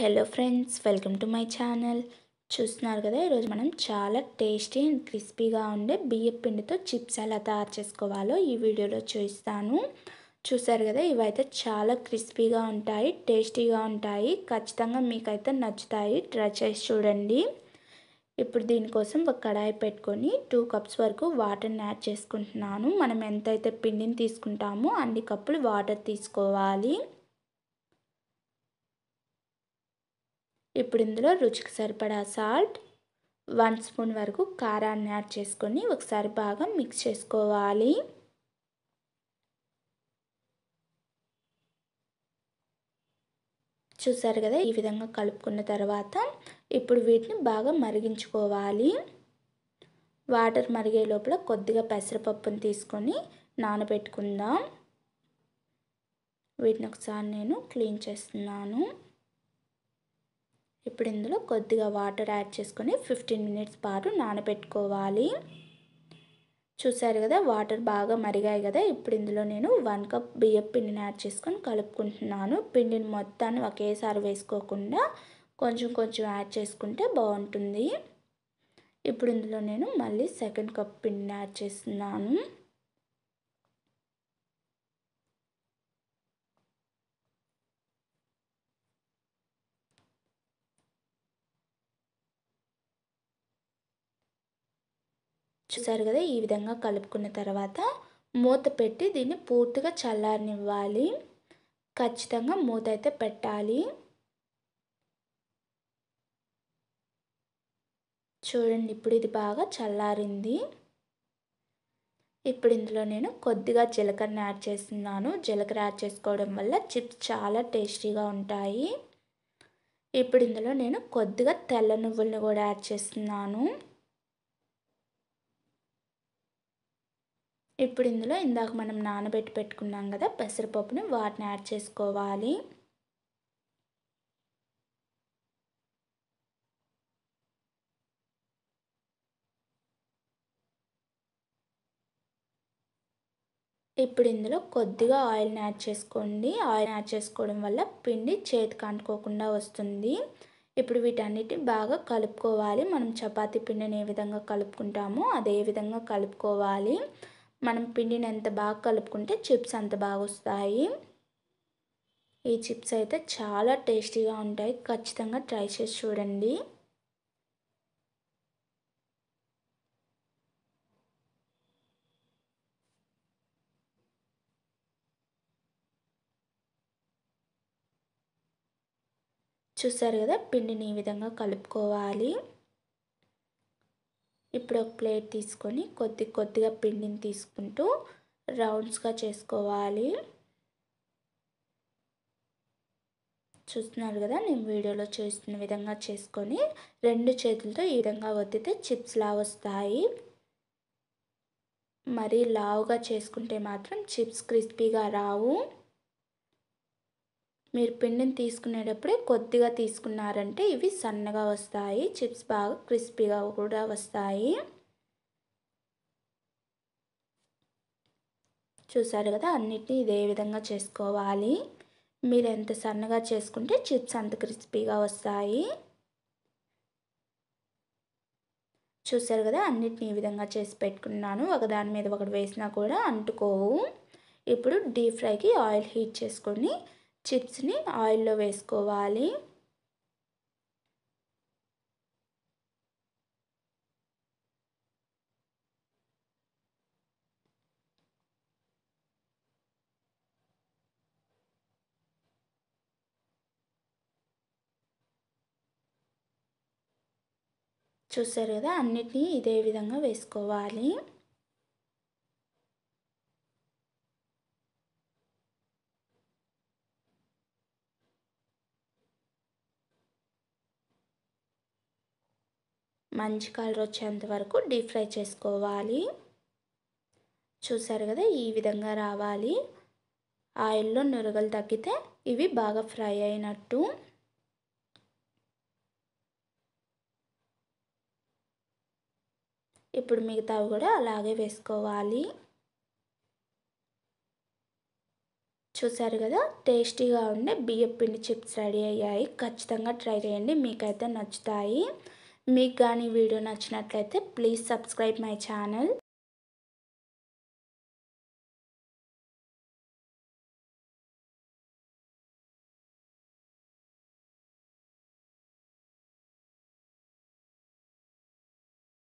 hello friends welcome to my channel చూస్తున్నారు కదా ఈరోజు మనం చాలా టేస్టీ అండ్ క్రిస్పీగా ఉండే బియ్యం పిండితో చిప్స్ ఎలా తయారు చేసుకోవాలో ఈ వీడియోలో చూస్తాను చూసారు కదా ఇవైతే చాలా క్రిస్పీగా ఉంటాయి టేస్టీగా ఉంటాయి ఖచ్చితంగా మీకైతే నచ్చుతాయి ట్రై చేసి చూడండి ఇప్పుడు దీనికోసం ఒక కడాయి పెట్టుకొని టూ కప్స్ వరకు వాటర్ని యాడ్ చేసుకుంటున్నాను మనం ఎంతైతే పిండిని తీసుకుంటామో అన్ని కప్పులు వాటర్ తీసుకోవాలి ఇప్పుడు ఇందులో రుచికి సరిపడా సాల్ట్ వన్ స్పూన్ వరకు కారాన్ని యాడ్ చేసుకొని ఒకసారి బాగా మిక్స్ చేసుకోవాలి చూసారు కదా ఈ విధంగా కలుపుకున్న తర్వాత ఇప్పుడు వీటిని బాగా మరిగించుకోవాలి వాటర్ మరిగే లోపల కొద్దిగా పెసరపప్పుని తీసుకొని నానబెట్టుకుందాం వీటిని ఒకసారి నేను క్లీన్ చేస్తున్నాను ఇప్పుడు ఇందులో కొద్దిగా వాటర్ యాడ్ చేసుకొని ఫిఫ్టీన్ మినిట్స్ పాటు నానబెట్టుకోవాలి చూసారు కదా వాటర్ బాగా మరిగాయి కదా ఇప్పుడు ఇందులో నేను వన్ కప్ బియ్యం పిండిని యాడ్ చేసుకొని కలుపుకుంటున్నాను పిండిని మొత్తాన్ని ఒకేసారి వేసుకోకుండా కొంచెం కొంచెం యాడ్ చేసుకుంటే బాగుంటుంది ఇప్పుడు ఇందులో నేను మళ్ళీ సెకండ్ కప్ పిండిని యాడ్ చేస్తున్నాను చూసారు కదా ఈ విధంగా కలుపుకున్న తర్వాత మూత పెట్టి దీన్ని పూర్తిగా చల్లారనివ్వాలి ఖచ్చితంగా మూత అయితే పెట్టాలి చూడండి ఇప్పుడు ఇది బాగా చల్లారింది ఇప్పుడు ఇందులో నేను కొద్దిగా జీలకర్రని యాడ్ చేస్తున్నాను జీలకర్ర యాడ్ చేసుకోవడం వల్ల చిప్స్ చాలా టేస్టీగా ఉంటాయి ఇప్పుడు ఇందులో నేను కొద్దిగా తెల్ల నువ్వులను కూడా యాడ్ చేస్తున్నాను ఇప్పుడు ఇందులో ఇందాక మనం నానబెట్టి పెట్టుకున్నాం కదా పెసరపప్పుని వాటిని యాడ్ చేసుకోవాలి ఇప్పుడు ఇందులో కొద్దిగా ఆయిల్ని యాడ్ చేసుకోండి ఆయిల్ యాడ్ చేసుకోవడం వల్ల పిండి చేతికి అంటుకోకుండా వస్తుంది ఇప్పుడు వీటన్నిటిని బాగా కలుపుకోవాలి మనం చపాతీ పిండిని ఏ విధంగా కలుపుకుంటామో అదే విధంగా కలుపుకోవాలి మనం పిండిని ఎంత బాగా కలుపుకుంటే చిప్స్ అంత బాగా వస్తాయి ఈ చిప్స్ అయితే చాలా టేస్టీగా ఉంటాయి ఖచ్చితంగా ట్రై చేసి చూడండి చూసారు కదా పిండిని ఈ విధంగా కలుపుకోవాలి ఇప్పుడు ఒక ప్లేట్ తీసుకొని కొద్ది కొద్దిగా పిండిని తీసుకుంటూ రౌండ్స్గా చేసుకోవాలి చూస్తున్నారు కదా నేను వీడియోలో చేస్తున్న విధంగా చేసుకొని రెండు చేతులతో ఈ విధంగా వద్దితే చిప్స్ లా వస్తాయి మరీ లావుగా చేసుకుంటే మాత్రం చిప్స్ క్రిస్పీగా రావు మీరు పిండిని తీసుకునేటప్పుడే కొద్దిగా తీసుకున్నారంటే ఇవి సన్నగా వస్తాయి చిప్స్ బాగా క్రిస్పీగా కూడా వస్తాయి చూసారు కదా అన్నిటినీ ఇదే విధంగా చేసుకోవాలి మీరు ఎంత సన్నగా చేసుకుంటే చిప్స్ అంత క్రిస్పీగా వస్తాయి చూసారు కదా అన్నిటిని ఈ విధంగా చేసి పెట్టుకున్నాను ఒకదాని మీద ఒకటి వేసినా కూడా అంటుకోవు ఇప్పుడు డీప్ ఫ్రైకి ఆయిల్ హీట్ చేసుకొని చిప్స్ని ఆయిల్లో వేసుకోవాలి చూసారు కదా అన్నిటినీ ఇదే విధంగా వేసుకోవాలి మంచి కలర్ వచ్చేంత వరకు డీప్ ఫ్రై చేసుకోవాలి చూసారు కదా ఈ విధంగా రావాలి ఆయిల్లో నురగలు తగ్గితే ఇవి బాగా ఫ్రై అయినట్టు ఇప్పుడు మిగతావి కూడా అలాగే వేసుకోవాలి చూసారు కదా టేస్టీగా ఉండే బియ్యం పిండి చిప్స్ రెడీ అయ్యాయి ఖచ్చితంగా ట్రై చేయండి మీకైతే నచ్చుతాయి మీకు కానీ వీడియో నచ్చినట్లయితే ప్లీజ్ సబ్స్క్రైబ్ మై ఛానల్